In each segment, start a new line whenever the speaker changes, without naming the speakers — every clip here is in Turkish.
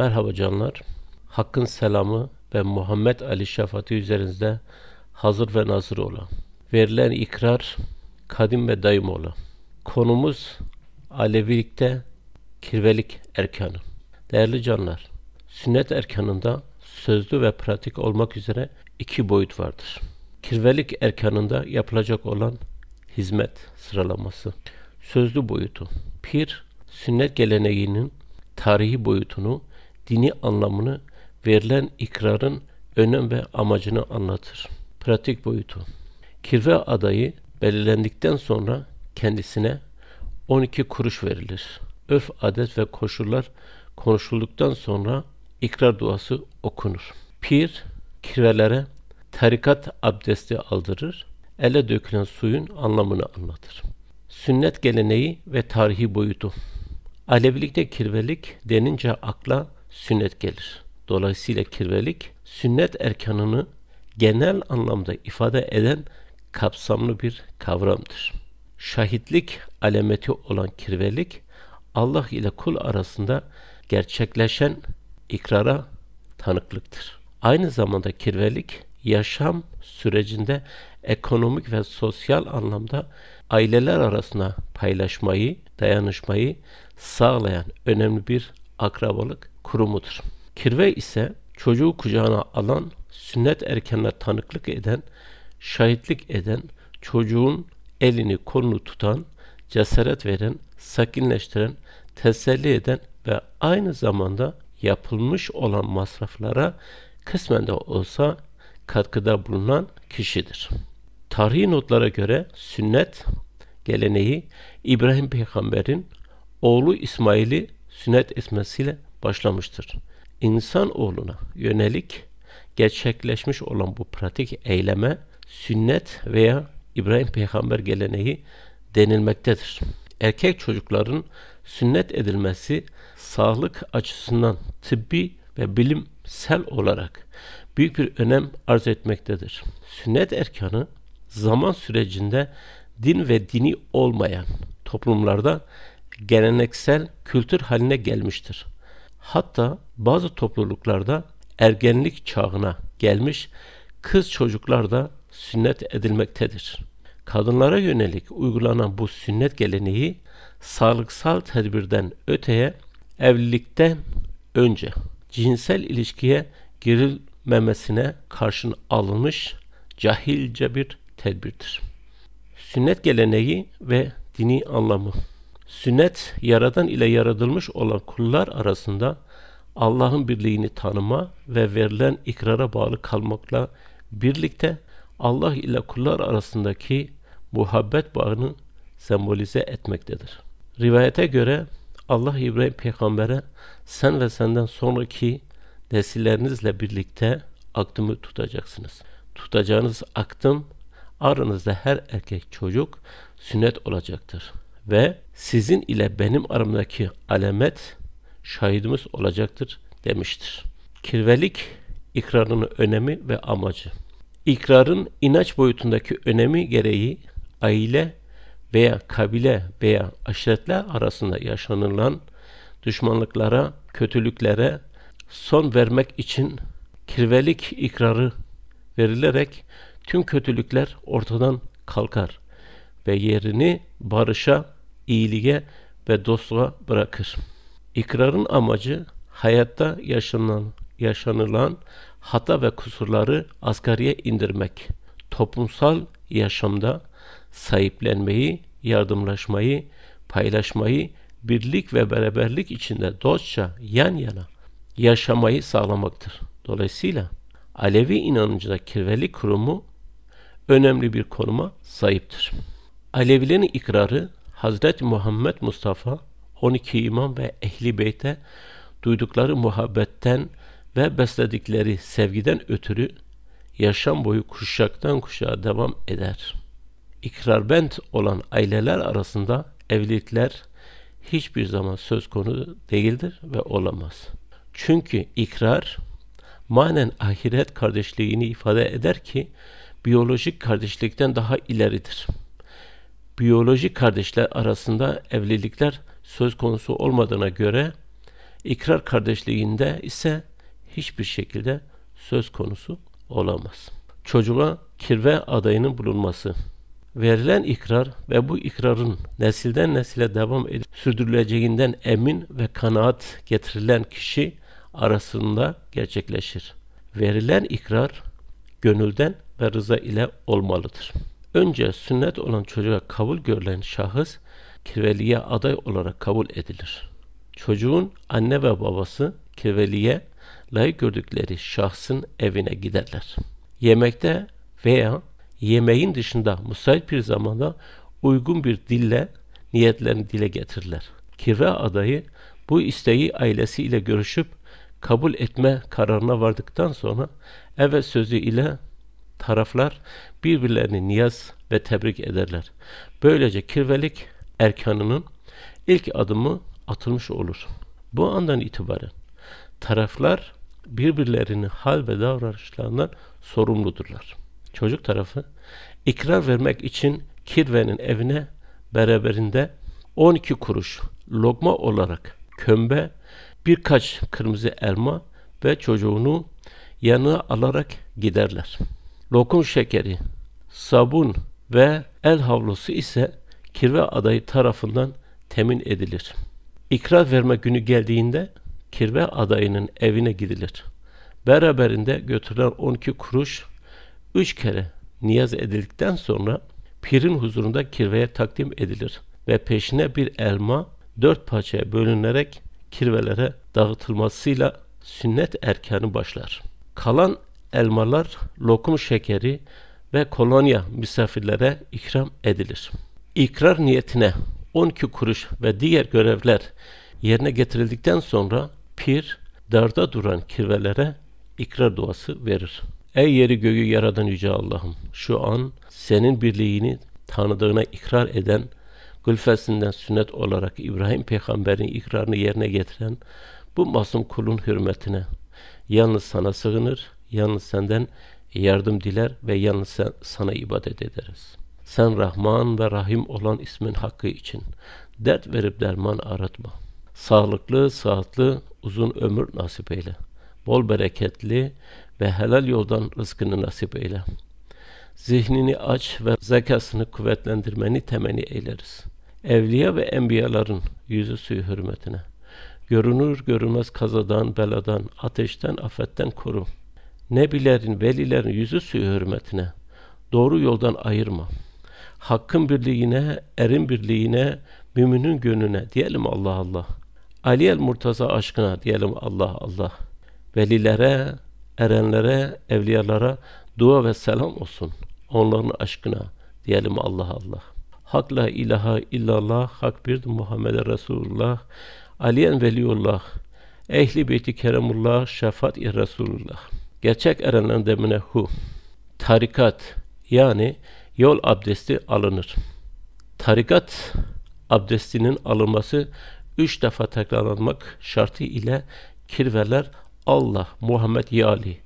Merhaba canlar. Hakkın selamı ve Muhammed Ali şefaati üzerinizde hazır ve nazır ola. Verilen ikrar kadim ve daim ola. Konumuz Alevilikte kirvelik erkanı. Değerli canlar, sünnet erkanında sözlü ve pratik olmak üzere iki boyut vardır. Kirvelik erkanında yapılacak olan hizmet sıralaması. Sözlü boyutu. Pir, sünnet geleneğinin tarihi boyutunu dini anlamını verilen ikrarın önem ve amacını anlatır. Pratik boyutu. Kirve adayı belirlendikten sonra kendisine 12 kuruş verilir. Öf adet ve koşullar konuşulduktan sonra ikrar duası okunur. Pir kirvelere tarikat abdesti aldırır. Ele dökülen suyun anlamını anlatır. Sünnet geleneği ve tarihi boyutu. Alevilikte kirvelik denince akla sünnet gelir. Dolayısıyla kirvelik sünnet erkanını genel anlamda ifade eden kapsamlı bir kavramdır. Şahitlik alemeti olan kirvelik Allah ile kul arasında gerçekleşen ikrara tanıklıktır. Aynı zamanda kirvelik yaşam sürecinde ekonomik ve sosyal anlamda aileler arasında paylaşmayı, dayanışmayı sağlayan önemli bir akrabalık kurumudur. Kirve ise çocuğu kucağına alan, sünnet erkenine tanıklık eden, şahitlik eden, çocuğun elini kolunu tutan, cesaret veren, sakinleştiren, teselli eden ve aynı zamanda yapılmış olan masraflara kısmen de olsa katkıda bulunan kişidir. Tarihi notlara göre sünnet geleneği İbrahim peygamberin oğlu İsmail'i sünnet etmesiyle başlamıştır. İnsan oğluna yönelik gerçekleşmiş olan bu pratik eyleme sünnet veya İbrahim peygamber geleneği denilmektedir. Erkek çocukların sünnet edilmesi sağlık açısından tıbbi ve bilimsel olarak büyük bir önem arz etmektedir. Sünnet erkanı zaman sürecinde din ve dini olmayan toplumlarda geleneksel kültür haline gelmiştir. Hatta bazı topluluklarda ergenlik çağına gelmiş kız çocuklar da sünnet edilmektedir. Kadınlara yönelik uygulanan bu sünnet geleneği sağlıksal tedbirden öteye evlilikten önce cinsel ilişkiye girilmemesine karşın alınmış cahilce bir tedbirdir. Sünnet geleneği ve dini anlamı Sünnet yaradan ile yaratılmış olan kullar arasında Allah'ın birliğini tanıma ve verilen ikrara bağlı kalmakla birlikte Allah ile kullar arasındaki muhabbet bağını sembolize etmektedir. Rivayete göre Allah İbrahim peygambere sen ve senden sonraki nesillerinizle birlikte akdımı tutacaksınız. Tutacağınız akdım aranızda her erkek çocuk sünnet olacaktır ve sizin ile benim aramdaki alemet şahidimiz olacaktır demiştir. Kirvelik ikrarının önemi ve amacı. İkrarın inanç boyutundaki önemi gereği aile veya kabile veya aşiretler arasında yaşanılan düşmanlıklara, kötülüklere son vermek için kirvelik ikrarı verilerek tüm kötülükler ortadan kalkar ve yerini barışa, iyiliğe ve dostluğa bırakır. İkrarın amacı hayatta yaşanan, yaşanılan hata ve kusurları asgariye indirmek, toplumsal yaşamda sahiplenmeyi, yardımlaşmayı, paylaşmayı, birlik ve beraberlik içinde dostça yan yana yaşamayı sağlamaktır. Dolayısıyla Alevi inancında kirveli kurumu önemli bir konuma sahiptir. Alevilerin ikrarı Hazreti Muhammed Mustafa 12 imam ve ehli beyte duydukları muhabbetten ve besledikleri sevgiden ötürü yaşam boyu kuşaktan kuşağa devam eder. İkrar bent olan aileler arasında evlilikler hiçbir zaman söz konusu değildir ve olamaz. Çünkü ikrar manen ahiret kardeşliğini ifade eder ki biyolojik kardeşlikten daha ileridir.'' biyolojik kardeşler arasında evlilikler söz konusu olmadığına göre ikrar kardeşliğinde ise hiçbir şekilde söz konusu olamaz. Çocuğa kirve adayının bulunması. Verilen ikrar ve bu ikrarın nesilden nesile devam edip sürdürüleceğinden emin ve kanaat getirilen kişi arasında gerçekleşir. Verilen ikrar gönülden ve rıza ile olmalıdır. Önce sünnet olan çocuğa kabul görülen şahıs kirveliye aday olarak kabul edilir. Çocuğun anne ve babası kirveliye layık gördükleri şahsın evine giderler. Yemekte veya yemeğin dışında müsait bir zamanda uygun bir dille niyetlerini dile getirirler. Kirve adayı bu isteği ailesiyle görüşüp kabul etme kararına vardıktan sonra evet sözü ile taraflar birbirlerini niyaz ve tebrik ederler. Böylece kirvelik erkanının ilk adımı atılmış olur. Bu andan itibaren taraflar birbirlerini hal ve davranışlarından sorumludurlar. Çocuk tarafı ikrar vermek için kirvenin evine beraberinde 12 kuruş lokma olarak kömbe, birkaç kırmızı elma ve çocuğunu yanına alarak giderler. Lokum şekeri, sabun ve el havlusu ise kirve adayı tarafından temin edilir. İkrar verme günü geldiğinde kirve adayının evine gidilir. Beraberinde götürülen 12 kuruş 3 kere niyaz edildikten sonra pirin huzurunda kirveye takdim edilir ve peşine bir elma dört parçaya bölünerek kirvelere dağıtılmasıyla sünnet erkanı başlar. Kalan elmalar, lokum şekeri ve kolonya misafirlere ikram edilir. İkrar niyetine 12 kuruş ve diğer görevler yerine getirildikten sonra pir darda duran kirvelere ikrar duası verir. Ey yeri göğü yaradan yüce Allah'ım şu an senin birliğini tanıdığına ikrar eden gülfesinden sünnet olarak İbrahim peygamberin ikrarını yerine getiren bu masum kulun hürmetine yalnız sana sığınır.'' Yalnız senden yardım diler ve yalnız sen, sana ibadet ederiz. Sen Rahman ve Rahim olan ismin hakkı için dert verip derman aratma. Sağlıklı, sıhhatli, uzun ömür nasip eyle. Bol bereketli ve helal yoldan rızkını nasip eyle. Zihnini aç ve zekasını kuvvetlendirmeni temenni ederiz. Evliya ve enbiyaların yüzü suyu hürmetine. Görünür görünmez kazadan, beladan, ateşten, afetten koru.'' nebilerin, velilerin yüzü suyu hürmetine doğru yoldan ayırma. Hakkın birliğine, erin birliğine, müminin gönlüne diyelim Allah Allah. Ali el Murtaza aşkına diyelim Allah Allah. Velilere, erenlere, evliyalara dua ve selam olsun. Onların aşkına diyelim Allah Allah. Hak la ilahe illallah, hak bir Muhammed Resulullah, Aliyen Veliullah, Ehli Beyti Keremullah, Şefaat-i Resulullah gerçek erenlerin demine hu. Tarikat yani yol abdesti alınır. Tarikat abdestinin alınması üç defa tekrarlanmak şartı ile kirveler Allah Muhammed Yali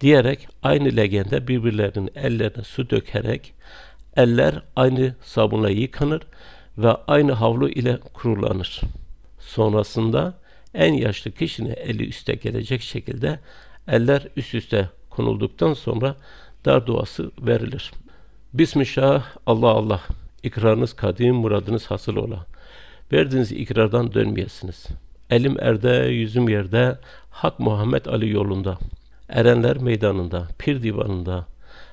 diyerek aynı legende birbirlerinin ellerine su dökerek eller aynı sabunla yıkanır ve aynı havlu ile kurulanır. Sonrasında en yaşlı kişinin eli üste gelecek şekilde Eller üst üste konulduktan sonra dar duası verilir. Bismillah Allah Allah. İkrarınız kadim, muradınız hasıl ola. Verdiğiniz ikrardan dönmeyesiniz. Elim erde, yüzüm yerde, Hak Muhammed Ali yolunda, Erenler meydanında, Pir divanında,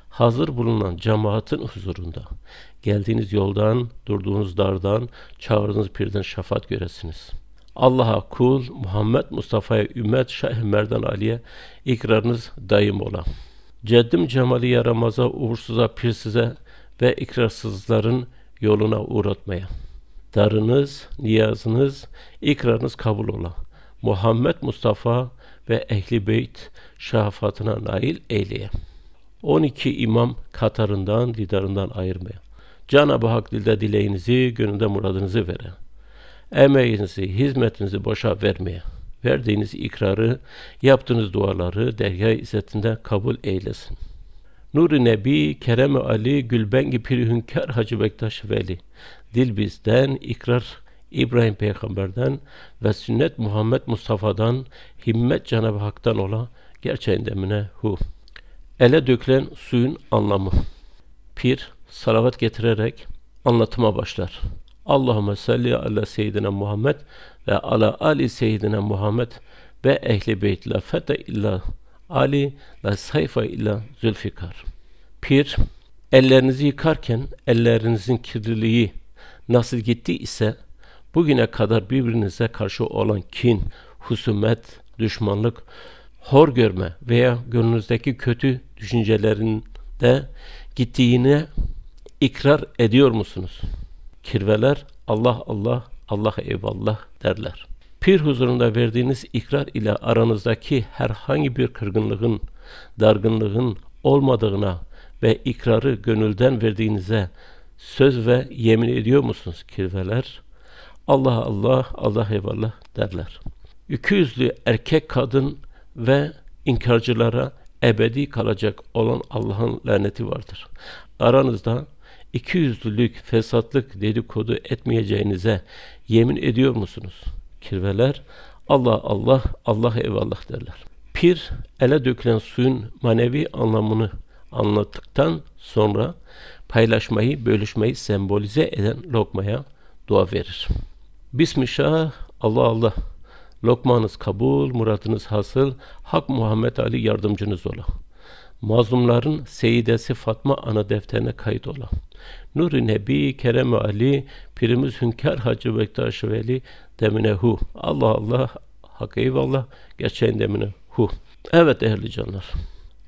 hazır bulunan cemaatin huzurunda, geldiğiniz yoldan, durduğunuz dardan, çağırdığınız pirden şafat göresiniz.'' Allah'a kul, Muhammed Mustafa'ya ümmet, Şah Merdan Ali'ye ikrarınız daim ola. Ceddim cemali yaramaza, uğursuza, pirsize ve ikrarsızların yoluna uğratmaya. Darınız, niyazınız, ikrarınız kabul ola. Muhammed Mustafa ve Ehli Beyt şafatına nail eyleye. 12 imam Katarından, lidarından ayırmaya. Cenab-ı Hak dilde dileğinizi, gönülde muradınızı vere emeğinizi, hizmetinizi boşa vermeye, verdiğiniz ikrarı, yaptığınız duaları dergah izzetinde kabul eylesin. Nuri Nebi, Kerem Ali, Gülbengi Pir Hünkar Hacı Bektaş Veli, dil bizden, ikrar İbrahim Peygamber'den ve sünnet Muhammed Mustafa'dan, himmet Cenab-ı Hak'tan ola, gerçeğin demine hu. Ele dökülen suyun anlamı. Pir, salavat getirerek anlatıma başlar. Allahümme salli ala seyyidine Muhammed ve ala ali seyyidine Muhammed ve ehli beyt la feta illa Ali ve sayfa illa zülfikar. Pir, ellerinizi yıkarken ellerinizin kirliliği nasıl gitti ise bugüne kadar birbirinize karşı olan kin, husumet, düşmanlık, hor görme veya gönlünüzdeki kötü düşüncelerin de gittiğine ikrar ediyor musunuz?'' kirveler Allah Allah Allah eyvallah derler. Pir huzurunda verdiğiniz ikrar ile aranızdaki herhangi bir kırgınlığın, dargınlığın olmadığına ve ikrarı gönülden verdiğinize söz ve yemin ediyor musunuz kirveler? Allah Allah, Allah eyvallah derler. İkiyüzlü erkek kadın ve inkarcılara ebedi kalacak olan Allah'ın laneti vardır. Aranızda ikiyüzlülük, fesatlık dedikodu etmeyeceğinize yemin ediyor musunuz? Kirveler Allah Allah, Allah eyvallah derler. Pir ele dökülen suyun manevi anlamını anlattıktan sonra paylaşmayı, bölüşmeyi sembolize eden lokmaya dua verir. Bismillah, Allah Allah. Lokmanız kabul, muradınız hasıl, Hak Muhammed Ali yardımcınız ola mazlumların Seyidesi Fatma ana defterine kayıt olan. Nuri Nebi, Kerem Ali, Pirimiz Hünkar Hacı Bektaş Veli, Deminehu. Allah Allah, hak eyvallah, geçen Deminehu. Evet değerli canlar.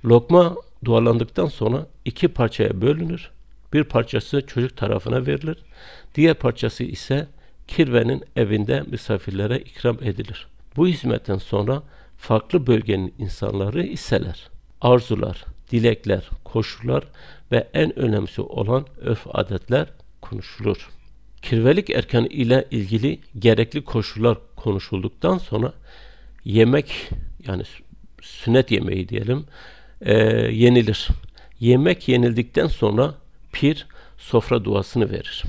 Lokma dualandıktan sonra iki parçaya bölünür. Bir parçası çocuk tarafına verilir. Diğer parçası ise kirvenin evinde misafirlere ikram edilir. Bu hizmetten sonra farklı bölgenin insanları iseler arzular, dilekler, koşullar ve en önemlisi olan örf adetler konuşulur. Kirvelik erkanı ile ilgili gerekli koşullar konuşulduktan sonra yemek yani sünnet yemeği diyelim e, yenilir. Yemek yenildikten sonra pir sofra duasını verir.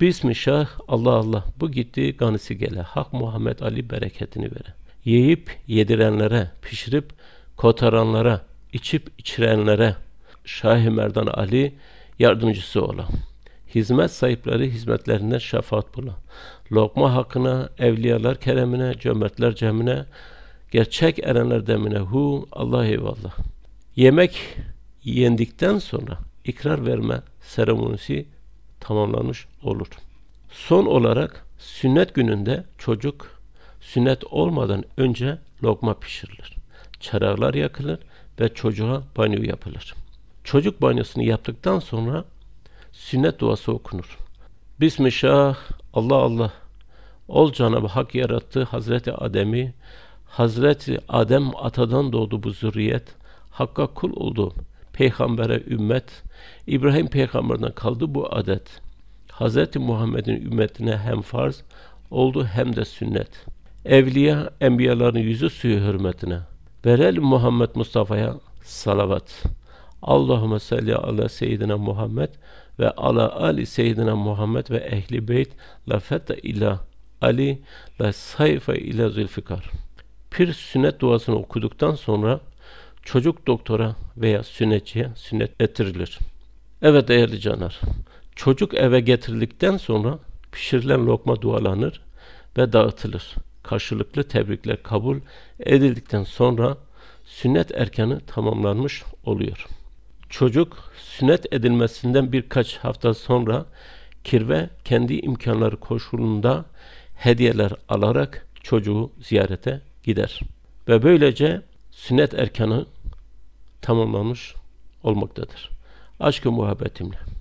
Bismillah Allah Allah bu gitti ganisi gele Hak Muhammed Ali bereketini vere. Yiyip yedirenlere pişirip kotaranlara içip içirenlere şah Merdan Ali yardımcısı ola. Hizmet sahipleri hizmetlerinden şefaat bula. Lokma hakkına, evliyalar keremine, cömertler cemine, gerçek erenler demine hu, Allah eyvallah. Yemek yendikten sonra ikrar verme seremonisi tamamlanmış olur. Son olarak sünnet gününde çocuk sünnet olmadan önce lokma pişirilir. Çarağlar yakılır ve çocuğa banyo yapılır. Çocuk banyosunu yaptıktan sonra sünnet duası okunur. Bismillah, Allah Allah. Ol Cenab-ı Hak yarattı Hazreti Adem'i. Hazreti Adem atadan doğdu bu zürriyet. Hakk'a kul oldu. Peygamber'e ümmet. İbrahim peygamberden kaldı bu adet. Hazreti Muhammed'in ümmetine hem farz oldu hem de sünnet. Evliya enbiyaların yüzü suyu hürmetine. Verelim Muhammed Mustafa'ya salavat. Allahümme salli ala seyyidina Muhammed ve ala ali seyyidina Muhammed ve ehli beyt la fetta ila Ali la sayfa ila zülfikar. Pir sünnet duasını okuduktan sonra çocuk doktora veya sünnetçiye sünnet getirilir. Evet değerli canlar, çocuk eve getirildikten sonra pişirilen lokma dualanır ve dağıtılır karşılıklı tebrikler kabul edildikten sonra sünnet erkanı tamamlanmış oluyor. Çocuk sünnet edilmesinden birkaç hafta sonra kirve kendi imkanları koşulunda hediyeler alarak çocuğu ziyarete gider. Ve böylece sünnet erkanı tamamlanmış olmaktadır. Aşkı muhabbetimle.